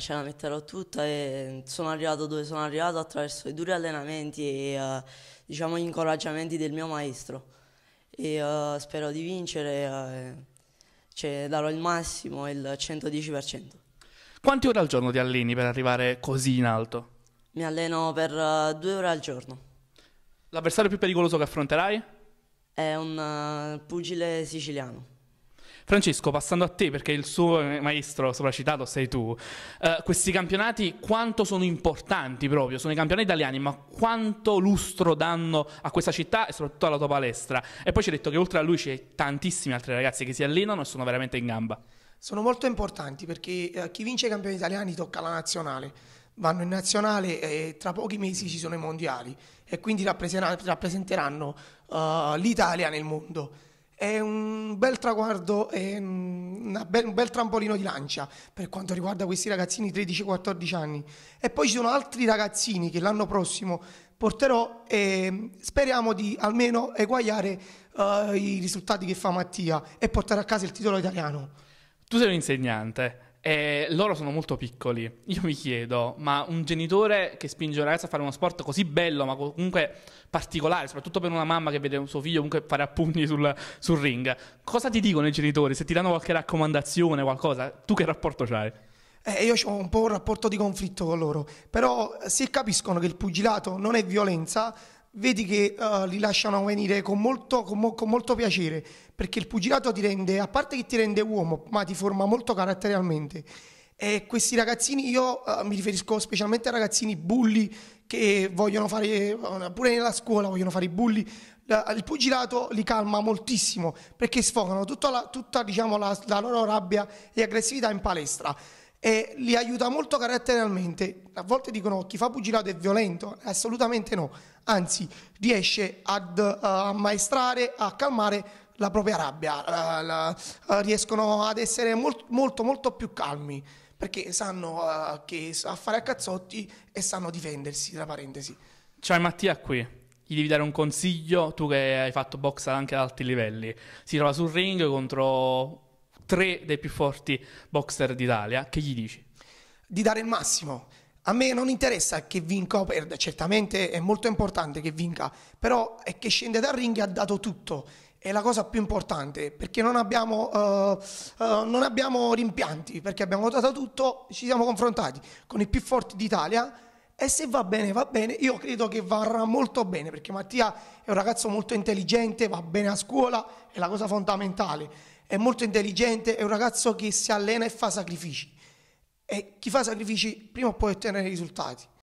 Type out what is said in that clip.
ce la metterò tutta e sono arrivato dove sono arrivato attraverso i duri allenamenti e uh, diciamo, gli incoraggiamenti del mio maestro e uh, spero di vincere, uh, cioè, darò il massimo, il 110%. Quante ore al giorno ti alleni per arrivare così in alto? Mi alleno per due ore al giorno. L'avversario più pericoloso che affronterai? È un pugile siciliano. Francesco, passando a te, perché il suo maestro sopracitato sei tu, eh, questi campionati quanto sono importanti proprio? Sono i campionati italiani, ma quanto lustro danno a questa città e soprattutto alla tua palestra? E poi ci hai detto che oltre a lui c'è tantissimi altri ragazzi che si allenano e sono veramente in gamba. Sono molto importanti perché eh, chi vince i campionati italiani tocca la nazionale vanno in nazionale e tra pochi mesi ci sono i mondiali e quindi rappresenteranno uh, l'Italia nel mondo è un bel traguardo e un bel trampolino di lancia per quanto riguarda questi ragazzini 13-14 anni. E poi ci sono altri ragazzini che l'anno prossimo porterò e speriamo di almeno eguagliare uh, i risultati che fa Mattia e portare a casa il titolo italiano. Tu sei un insegnante, eh, loro sono molto piccoli. Io mi chiedo, ma un genitore che spinge un ragazzo a fare uno sport così bello, ma comunque particolare, soprattutto per una mamma che vede un suo figlio comunque fare appugni sul, sul ring, cosa ti dicono i genitori? Se ti danno qualche raccomandazione, qualcosa, tu che rapporto hai? Eh, io ho un po' un rapporto di conflitto con loro, però eh, se capiscono che il pugilato non è violenza, vedi che uh, li lasciano venire con molto, con, mo- con molto, piacere, perché il pugilato ti rende, a parte che ti rende uomo, ma ti forma molto caratterialmente. E questi ragazzini, io uh, mi riferisco specialmente a ragazzini bulli che vogliono fare, eh, pure nella scuola vogliono fare i bulli, il pugilato li calma moltissimo perché sfogano tutta, la, tutta diciamo, la, la loro rabbia e aggressività in palestra e li aiuta molto caratterialmente. A volte dicono chi fa pugilato è violento, assolutamente no, anzi riesce ad uh, ammaestrare, a calmare la propria rabbia, la, la, uh, riescono ad essere molt, molto molto più calmi perché sanno uh, che a fare a cazzotti e sanno difendersi, tra parentesi. Ciao Mattia qui. Gli devi dare un consiglio, tu che hai fatto box anche ad alti livelli. Si trova sul ring contro tre dei più forti boxer d'Italia, che gli dici? Di dare il massimo. A me non interessa che vinca o perda, certamente è molto importante che vinca, però è che scende dal ring e ha dato tutto è la cosa più importante perché non abbiamo, uh, uh, non abbiamo, rimpianti, perché abbiamo dato tutto, ci siamo confrontati con i più forti d'Italia e se va bene va bene, io credo che varrà molto bene perché Mattia è un ragazzo molto intelligente, va bene a scuola, è la cosa fondamentale è molto intelligente, è un ragazzo che si allena e fa sacrifici. E chi fa sacrifici prima o poi ottiene risultati.